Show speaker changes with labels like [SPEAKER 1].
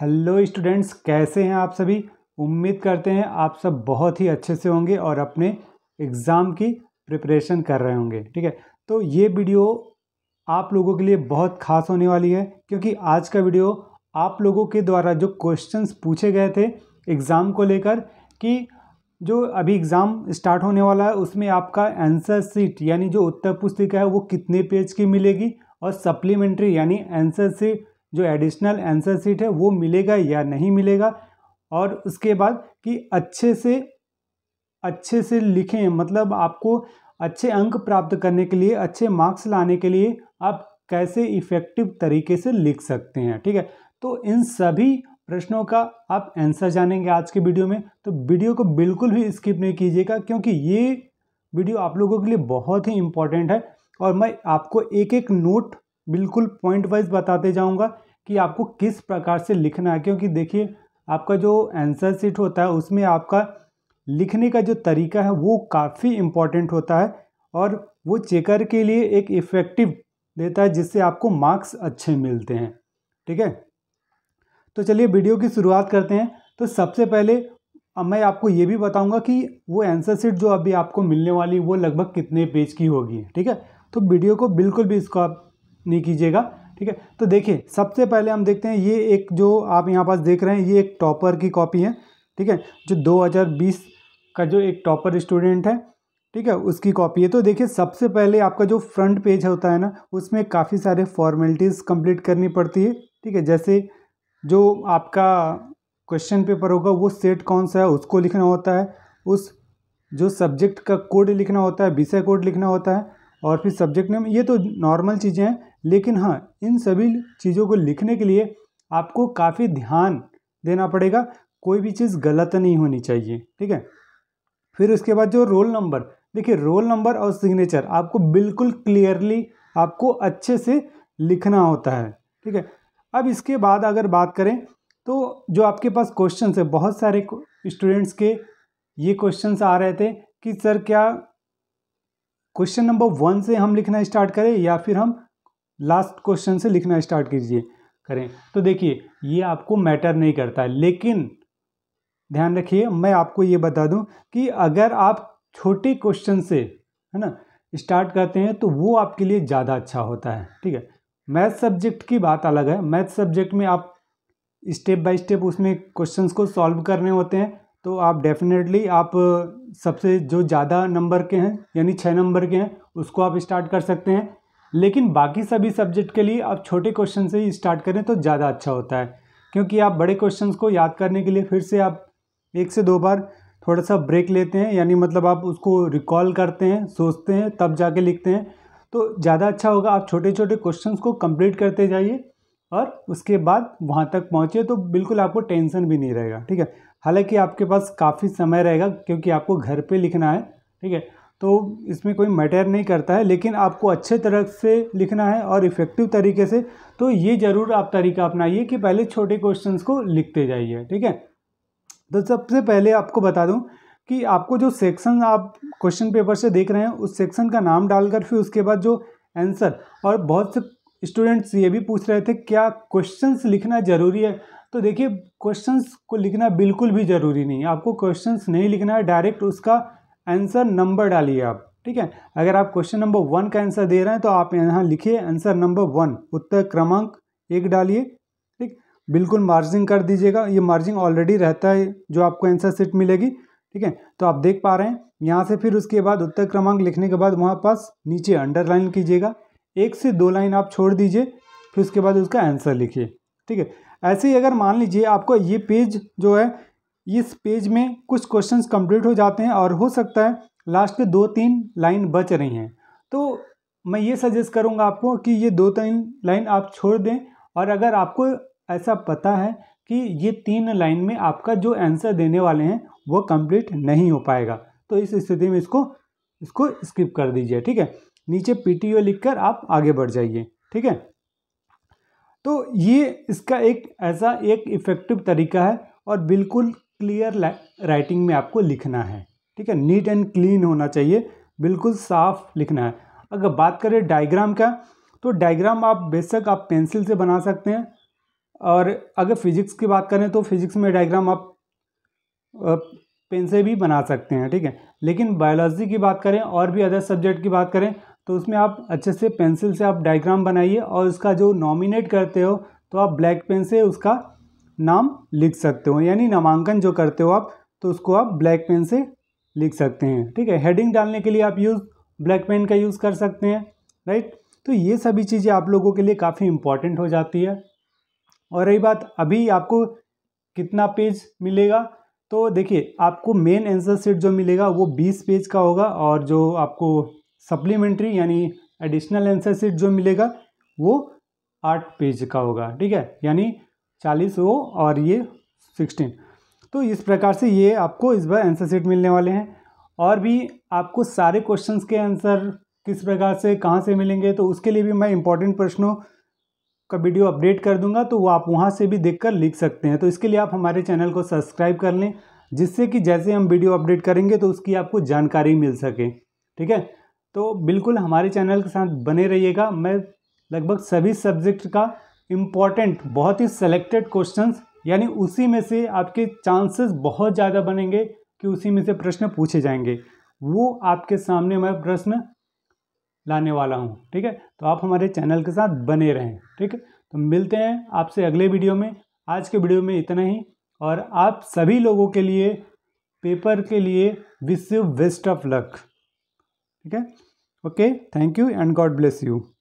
[SPEAKER 1] hello students कैसे हैं आप सभी उम्मीद करते हैं आप सब बहुत ही अच्छे से होंगे और अपने एग्ज़ाम की प्रिपरेशन कर रहे होंगे ठीक है तो ये वीडियो आप लोगों के लिए बहुत खास होने वाली है क्योंकि आज का वीडियो आप लोगों के द्वारा जो क्वेश्चंस पूछे गए थे एग्ज़ाम को लेकर कि जो अभी एग्ज़ाम स्टार्ट होने वाला है उसमें आपका आंसर सीट यानी जो उत्तर पुस्तिका है वो कितने पेज की मिलेगी और सप्लीमेंट्री यानी आंसर सीट जो एडिशनल आंसर सीट है वो मिलेगा या नहीं मिलेगा और उसके बाद कि अच्छे से अच्छे से लिखें मतलब आपको अच्छे अंक प्राप्त करने के लिए अच्छे मार्क्स लाने के लिए आप कैसे इफ़ेक्टिव तरीके से लिख सकते हैं ठीक है तो इन सभी प्रश्नों का आप आंसर जानेंगे आज के वीडियो में तो वीडियो को बिल्कुल भी स्किप नहीं कीजिएगा क्योंकि ये वीडियो आप लोगों के लिए बहुत ही इम्पॉर्टेंट है और मैं आपको एक एक नोट बिल्कुल पॉइंट वाइज बताते जाऊंगा कि आपको किस प्रकार से लिखना है क्योंकि देखिए आपका जो आंसर सीट होता है उसमें आपका लिखने का जो तरीका है वो काफ़ी इम्पॉर्टेंट होता है और वो चेकर के लिए एक इफ़ेक्टिव देता है जिससे आपको मार्क्स अच्छे मिलते हैं ठीक है तो चलिए वीडियो की शुरुआत करते हैं तो सबसे पहले अब मैं आपको ये भी बताऊंगा कि वो आंसर सीट जो अभी आपको मिलने वाली वो लगभग कितने पेज की होगी ठीक है तो वीडियो को बिल्कुल भी इसको आप नहीं कीजिएगा ठीक है तो देखिए सबसे पहले हम देखते हैं ये एक जो आप यहाँ पास देख रहे हैं ये एक टॉपर की कॉपी है ठीक है जो 2020 का जो एक टॉपर स्टूडेंट है ठीक है उसकी कॉपी है तो देखिए सबसे पहले आपका जो फ्रंट पेज होता है ना उसमें काफ़ी सारे फॉर्मेलिटीज़ कम्प्लीट करनी पड़ती है ठीक है जैसे जो आपका क्वेश्चन पेपर होगा वो सेट कौन सा है उसको लिखना होता है उस जो सब्जेक्ट का कोड लिखना होता है विषय कोड लिखना होता है और फिर सब्जेक्ट नेम ये तो नॉर्मल चीज़ें हैं लेकिन हाँ इन सभी चीज़ों को लिखने के लिए आपको काफ़ी ध्यान देना पड़ेगा कोई भी चीज़ गलत नहीं होनी चाहिए ठीक है फिर उसके बाद जो रोल नंबर देखिए रोल नंबर और सिग्नेचर आपको बिल्कुल क्लियरली आपको अच्छे से लिखना होता है ठीक है अब इसके बाद अगर बात करें तो जो आपके पास क्वेश्चन है बहुत सारे स्टूडेंट्स के ये क्वेश्चन आ रहे थे कि सर क्या क्वेश्चन नंबर वन से हम लिखना स्टार्ट करें या फिर हम लास्ट क्वेश्चन से लिखना स्टार्ट कीजिए करें तो देखिए ये आपको मैटर नहीं करता है लेकिन ध्यान रखिए मैं आपको ये बता दूं कि अगर आप छोटे क्वेश्चन से है ना स्टार्ट करते हैं तो वो आपके लिए ज़्यादा अच्छा होता है ठीक है मैथ सब्जेक्ट की बात अलग है मैथ सब्जेक्ट में आप स्टेप बाय स्टेप उसमें क्वेश्चंस को सॉल्व करने होते हैं तो आप डेफिनेटली आप सबसे जो ज़्यादा नंबर के हैं यानी छः नंबर के हैं उसको आप स्टार्ट कर सकते हैं लेकिन बाकी सभी सब्जेक्ट के लिए आप छोटे क्वेश्चन से ही स्टार्ट करें तो ज़्यादा अच्छा होता है क्योंकि आप बड़े क्वेश्चंस को याद करने के लिए फिर से आप एक से दो बार थोड़ा सा ब्रेक लेते हैं यानी मतलब आप उसको रिकॉल करते हैं सोचते हैं तब जाके लिखते हैं तो ज़्यादा अच्छा होगा आप छोटे छोटे क्वेश्चन को कंप्लीट करते जाइए और उसके बाद वहाँ तक पहुँचे तो बिल्कुल आपको टेंशन भी नहीं रहेगा ठीक है हालांकि आपके पास काफ़ी समय रहेगा क्योंकि आपको घर पे लिखना है ठीक है तो इसमें कोई मैटर नहीं करता है लेकिन आपको अच्छे तरह से लिखना है और इफ़ेक्टिव तरीके से तो ये ज़रूर आप तरीका अपनाइए कि पहले छोटे क्वेश्चंस को लिखते जाइए ठीक है तो सबसे पहले आपको बता दूं कि आपको जो सेक्शन आप क्वेश्चन पेपर से देख रहे हैं उस सेक्शन का नाम डालकर फिर उसके बाद जो आंसर और बहुत से स्टूडेंट्स ये भी पूछ रहे थे क्या क्वेश्चंस लिखना ज़रूरी है तो देखिए क्वेश्चंस को लिखना बिल्कुल भी ज़रूरी नहीं है आपको क्वेश्चंस नहीं लिखना है डायरेक्ट उसका आंसर नंबर डालिए आप ठीक है अगर आप क्वेश्चन नंबर वन का आंसर दे रहे हैं तो आप यहाँ लिखिए आंसर नंबर वन उत्तर क्रमांक एक डालिए ठीक बिल्कुल मार्जिंग कर दीजिएगा ये मार्जिंग ऑलरेडी रहता है जो आपको आंसर सीट मिलेगी ठीक है तो आप देख पा रहे हैं यहाँ से फिर उसके बाद उत्तर क्रमांक लिखने के बाद वहाँ पास नीचे अंडरलाइन कीजिएगा एक से दो लाइन आप छोड़ दीजिए फिर उसके बाद उसका आंसर लिखिए ठीक है ऐसे ही अगर मान लीजिए आपको ये पेज जो है इस पेज में कुछ क्वेश्चंस कंप्लीट हो जाते हैं और हो सकता है लास्ट के दो तीन लाइन बच रही हैं तो मैं ये सजेस्ट करूँगा आपको कि ये दो तीन लाइन आप छोड़ दें और अगर आपको ऐसा पता है कि ये तीन लाइन में आपका जो आंसर देने वाले हैं वो कंप्लीट नहीं हो पाएगा तो इस स्थिति में इसको इसको स्किप कर दीजिए ठीक है नीचे पीटीओ लिखकर आप आगे बढ़ जाइए ठीक है तो ये इसका एक ऐसा एक इफ़ेक्टिव तरीका है और बिल्कुल क्लियर राइटिंग में आपको लिखना है ठीक है नीट एंड क्लीन होना चाहिए बिल्कुल साफ लिखना है अगर बात करें डायग्राम का तो डायग्राम आप बेशक आप पेंसिल से बना सकते हैं और अगर फिजिक्स की बात करें तो फिजिक्स में डायग्राम आप पेन से भी बना सकते हैं ठीक है लेकिन बायोलॉजी की बात करें और भी अदर सब्जेक्ट की बात करें तो उसमें आप अच्छे से पेंसिल से आप डायग्राम बनाइए और उसका जो नॉमिनेट करते हो तो आप ब्लैक पेन से उसका नाम लिख सकते हो यानी नामांकन जो करते हो आप तो उसको आप ब्लैक पेन से लिख सकते हैं ठीक है हेडिंग डालने के लिए आप यूज़ ब्लैक पेन का यूज़ कर सकते हैं राइट तो ये सभी चीज़ें आप लोगों के लिए काफ़ी इम्पॉर्टेंट हो जाती है और रही बात अभी आपको कितना पेज मिलेगा तो देखिए आपको मेन आंसर सीट जो मिलेगा वो बीस पेज का होगा और जो आपको सप्लीमेंट्री यानी एडिशनल आंसर सीट जो मिलेगा वो आठ पेज का होगा ठीक है यानी चालीस हो और ये सिक्सटीन तो इस प्रकार से ये आपको इस बार आंसर सीट मिलने वाले हैं और भी आपको सारे क्वेश्चंस के आंसर किस प्रकार से कहाँ से मिलेंगे तो उसके लिए भी मैं इंपॉर्टेंट प्रश्नों का वीडियो अपडेट कर दूंगा तो वो आप वहाँ से भी देख कर लिख सकते हैं तो इसके लिए आप हमारे चैनल को सब्सक्राइब कर लें जिससे कि जैसे हम वीडियो अपडेट करेंगे तो उसकी आपको जानकारी मिल सके ठीक है तो बिल्कुल हमारे चैनल के साथ बने रहिएगा मैं लगभग सभी सब्जेक्ट का इम्पॉर्टेंट बहुत ही सेलेक्टेड क्वेश्चंस यानी उसी में से आपके चांसेस बहुत ज़्यादा बनेंगे कि उसी में से प्रश्न पूछे जाएंगे वो आपके सामने मैं प्रश्न लाने वाला हूँ ठीक है तो आप हमारे चैनल के साथ बने रहें ठीक है तो मिलते हैं आपसे अगले वीडियो में आज के वीडियो में इतना ही और आप सभी लोगों के लिए पेपर के लिए wish you best of luck ठीक है okay thank you and God bless you